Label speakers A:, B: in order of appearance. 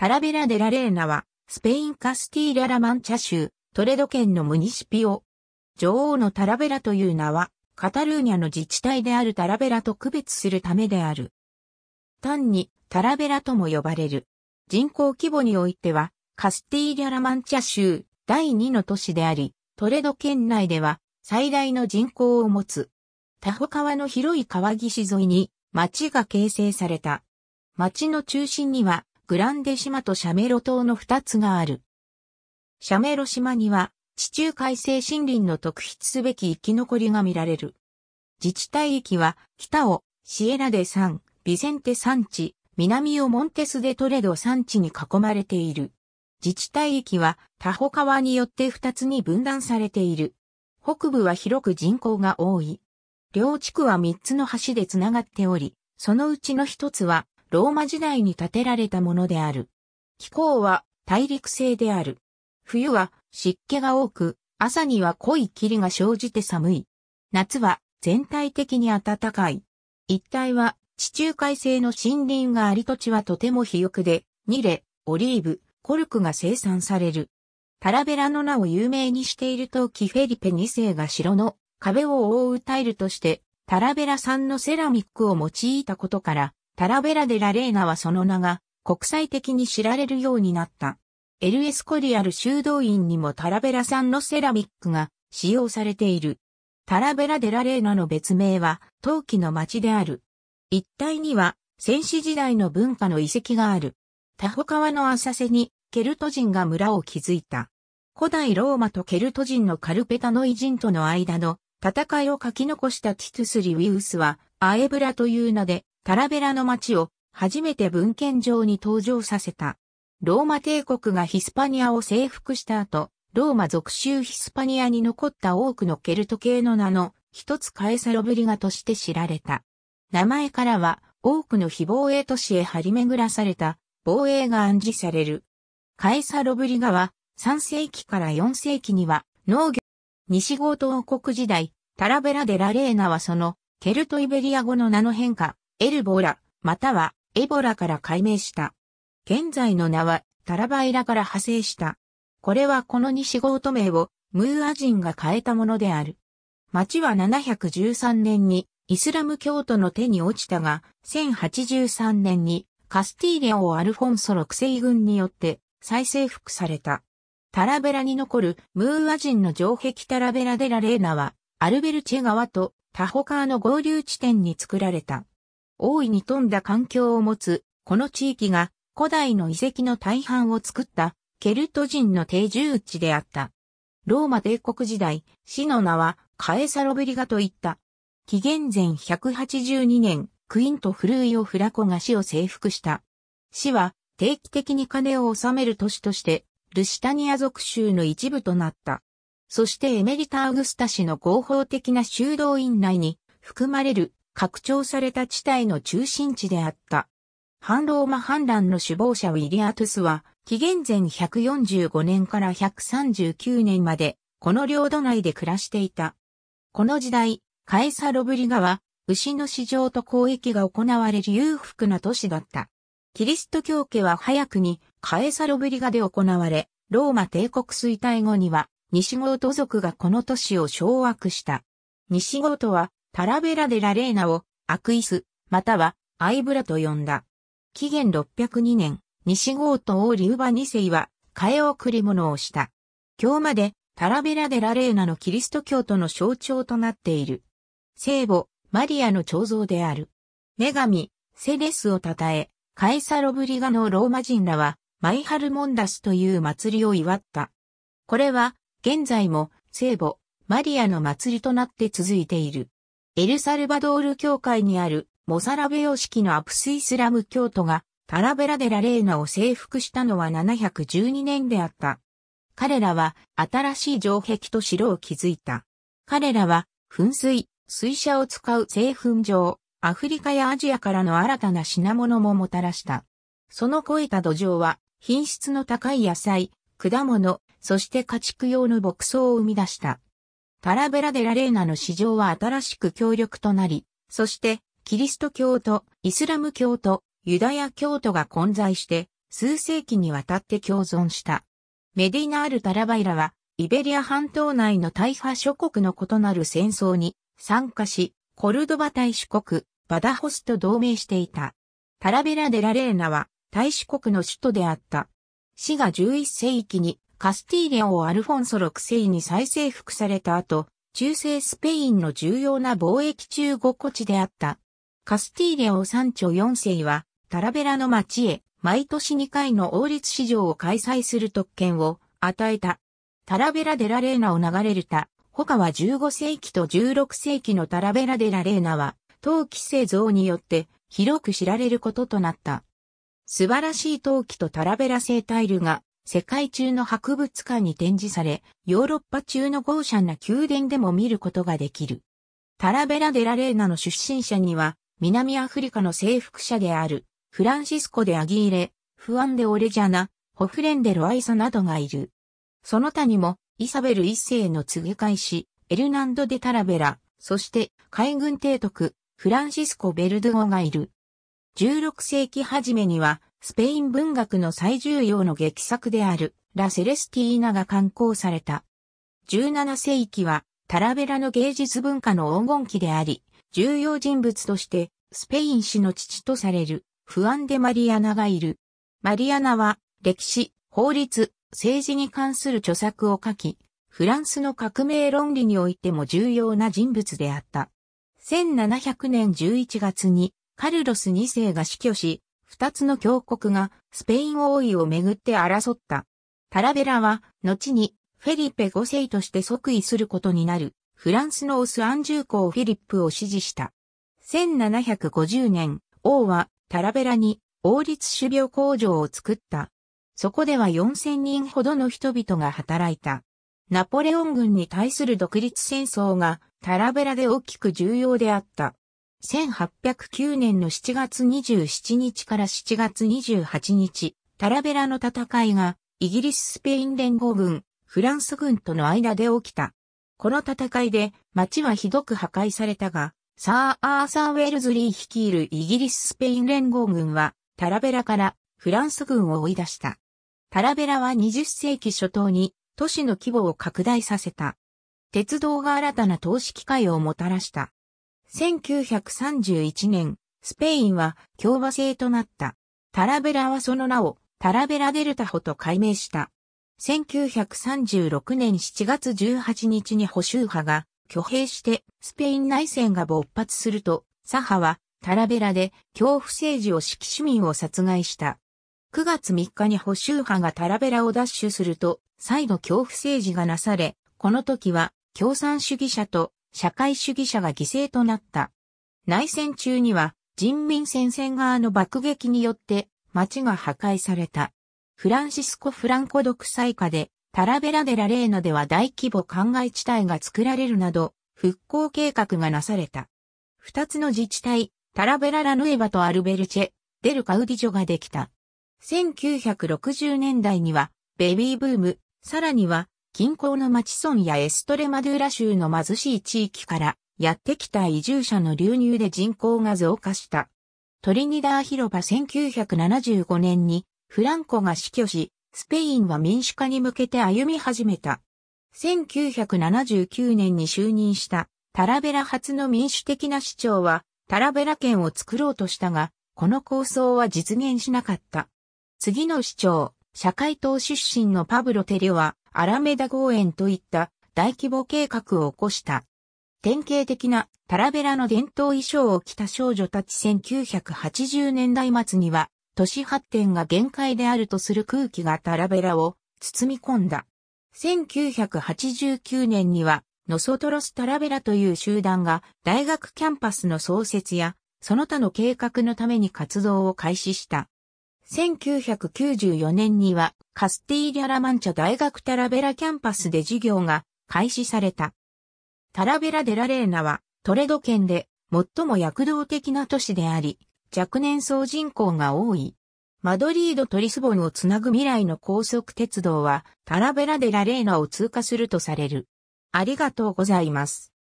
A: タラベラ・デラ・レーナは、スペイン・カスティーラ・ラ・マンチャ州、トレド県のムニシピオ。女王のタラベラという名は、カタルーニャの自治体であるタラベラと区別するためである。単に、タラベラとも呼ばれる。人口規模においては、カスティーリャ・ラ・マンチャ州第2の都市であり、トレド県内では最大の人口を持つ。タホ川の広い川岸沿いに町が形成された。町の中心にはグランデ島とシャメロ島の二つがある。シャメロ島には、地中海性森林の特筆すべき生き残りが見られる。自治体域は、北をシエラデ山、ビセンテ山地、南をモンテスデトレド山地に囲まれている。自治体域は、タホ川によって二つに分断されている。北部は広く人口が多い。両地区は三つの橋でつながっており、そのうちの一つはローマ時代に建てられたものである。気候は大陸性である。冬は湿気が多く、朝には濃い霧が生じて寒い。夏は全体的に暖かい。一帯は地中海性の森林があり土地はとても肥沃で、ニレ、オリーブ、コルクが生産される。タラベラの名を有名にしている陶器フェリペ2世が城の壁を覆うタイルとして、タラベラ産のセラミックを用いたことから、タラベラ・デ・ラ・レーナはその名が国際的に知られるようになった。エル・エスコリアル修道院にもタラベラ産のセラミックが使用されている。タラベラ・デ・ラ・レーナの別名は陶器の町である。一帯には戦士時代の文化の遺跡がある。タホ川の浅瀬にケルト人が村を築いた。古代ローマとケルト人のカルペタノイ人との間の戦いを書き残したティトゥス・リウィウスはアエブラという名でタラベラの町を初めて文献上に登場させた。ローマ帝国がヒスパニアを征服した後、ローマ属州ヒスパニアに残った多くのケルト系の名の一つカエサロブリガとして知られた。名前からは多くの非防衛都市へ張り巡らされた防衛が暗示される。カエサロブリガは3世紀から4世紀には農業、西ゴ東国時代、タラベラ・デ・ラレーナはそのケルト・イベリア語の名の変化、エルボラ、またはエボラから解明した。現在の名はタラバイラから派生した。これはこの西ゴート名をムーア人が変えたものである。町は713年にイスラム教徒の手に落ちたが、1083年にカスティーリア王アルフォンソ6世軍によって再征服された。タラベラに残るムーア人の城壁タラベラデラレーナは、アルベルチェ川とタホカーの合流地点に作られた。大いに富んだ環境を持つ、この地域が古代の遺跡の大半を作ったケルト人の定住地であった。ローマ帝国時代、市の名はカエサロベリガといった。紀元前182年、クイント・フルイオ・フラコが市を征服した。市は定期的に金を納める都市として、ルシタニア族州の一部となった。そしてエメリタ・アウグスタ氏の合法的な修道院内に含まれる拡張された地帯の中心地であった。反ローマ反乱の首謀者ウィリアトゥスは、紀元前145年から139年まで、この領土内で暮らしていた。この時代、カエサロブリガは、牛の市場と交易が行われる裕福な都市だった。キリスト教家は早くにカエサロブリガで行われ、ローマ帝国衰退後には、西ゴート族がこの都市を掌握した。西ゴートはタラベラ・デ・ラ・レーナをアクイス、またはアイブラと呼んだ。紀元602年、西郷と王リウバ2世は替え贈り物をした。今日までタラベラ・デ・ラ・レーナのキリスト教徒の象徴となっている。聖母、マリアの彫像である。女神、セレスを称え、カエサロブリガのローマ人らは、マイハルモンダスという祭りを祝った。これは、現在も、聖母、マリアの祭りとなって続いている。エルサルバドール教会にあるモサラベ様式のアプスイスラム教徒がタラベラデラレーナを征服したのは712年であった。彼らは新しい城壁と城を築いた。彼らは噴水、水車を使う製粉場、アフリカやアジアからの新たな品物ももたらした。その肥えた土壌は品質の高い野菜、果物、そして家畜用の牧草を生み出した。タラベラ・デ・ラレーナの市場は新しく協力となり、そして、キリスト教とイスラム教とユダヤ教徒が混在して、数世紀にわたって共存した。メディナール・タラバイラは、イベリア半島内の大破諸国の異なる戦争に参加し、コルドバ大使国、バダホスと同盟していた。タラベラ・デ・ラレーナは、大使国の首都であった。死が11世紀にカスティーリャをアルフォンソ6世に再征服された後、中世スペインの重要な貿易中国庫地であった。カスティーリャを山頂4世は、タラベラの町へ、毎年2回の王立市場を開催する特権を与えた。タラベラ・デラレーナを流れるた、他は15世紀と16世紀のタラベラ・デラレーナは、陶器製造によって広く知られることとなった。素晴らしい陶器とタラベラ製タイルが世界中の博物館に展示され、ヨーロッパ中の豪奢な宮殿でも見ることができる。タラベラ・デラレーナの出身者には、南アフリカの征服者である、フランシスコ・でアギーレ、フアン・デ・オレジャナ、ホフレンデ・ロアイサなどがいる。その他にも、イサベル一世の告げ返し、エルナンド・デ・タラベラ、そして海軍提督、フランシスコ・ベルドゥゴがいる。16世紀初めには、スペイン文学の最重要の劇作であるラ・セレスティーナが刊行された。17世紀はタラベラの芸術文化の黄金期であり、重要人物としてスペイン史の父とされるフアンデ・マリアナがいる。マリアナは歴史、法律、政治に関する著作を書き、フランスの革命論理においても重要な人物であった。1700年11月にカルロス2世が死去し、二つの強国がスペイン王位をめぐって争った。タラベラは、後にフェリペ5世として即位することになる、フランスのオスアンジュー公フィリップを支持した。1750年、王はタラベラに王立種苗工場を作った。そこでは4000人ほどの人々が働いた。ナポレオン軍に対する独立戦争がタラベラで大きく重要であった。1809年の7月27日から7月28日、タラベラの戦いが、イギリススペイン連合軍、フランス軍との間で起きた。この戦いで、町はひどく破壊されたが、サー・アーサー・ウェルズリー率いるイギリス・スペイン連合軍は、タラベラからフランス軍を追い出した。タラベラは20世紀初頭に都市の規模を拡大させた。鉄道が新たな投資機会をもたらした。1931年、スペインは共和制となった。タラベラはその名をタラベラデルタホと改名した。1936年7月18日に保守派が挙兵してスペイン内戦が勃発すると、左派はタラベラで恐怖政治を指揮市民を殺害した。9月3日に保守派がタラベラを奪取すると、再度恐怖政治がなされ、この時は共産主義者と社会主義者が犠牲となった。内戦中には人民戦線側の爆撃によって街が破壊された。フランシスコ・フランコ独裁下でタラベラデラレーナでは大規模灌漑地帯が作られるなど復興計画がなされた。二つの自治体、タラベララヌエバとアルベルチェ、デルカウディジョができた。1960年代にはベビーブーム、さらには近郊の町村やエストレマドゥーラ州の貧しい地域からやってきた移住者の流入で人口が増加した。トリニダー広場1975年にフランコが死去し、スペインは民主化に向けて歩み始めた。1979年に就任したタラベラ初の民主的な市長はタラベラ県を作ろうとしたが、この構想は実現しなかった。次の市長、社会党出身のパブロ・テリョはアラメダ公園といった大規模計画を起こした。典型的なタラベラの伝統衣装を着た少女たち1980年代末には都市発展が限界であるとする空気がタラベラを包み込んだ。1989年にはノソトロスタラベラという集団が大学キャンパスの創設やその他の計画のために活動を開始した。1994年にはカスティーリャ・ラマンチャ大学タラベラキャンパスで授業が開始された。タラベラ・デラレーナはトレド県で最も躍動的な都市であり、若年層人口が多い。マドリードトリスボンをつなぐ未来の高速鉄道はタラベラ・デラレーナを通過するとされる。ありがとうございます。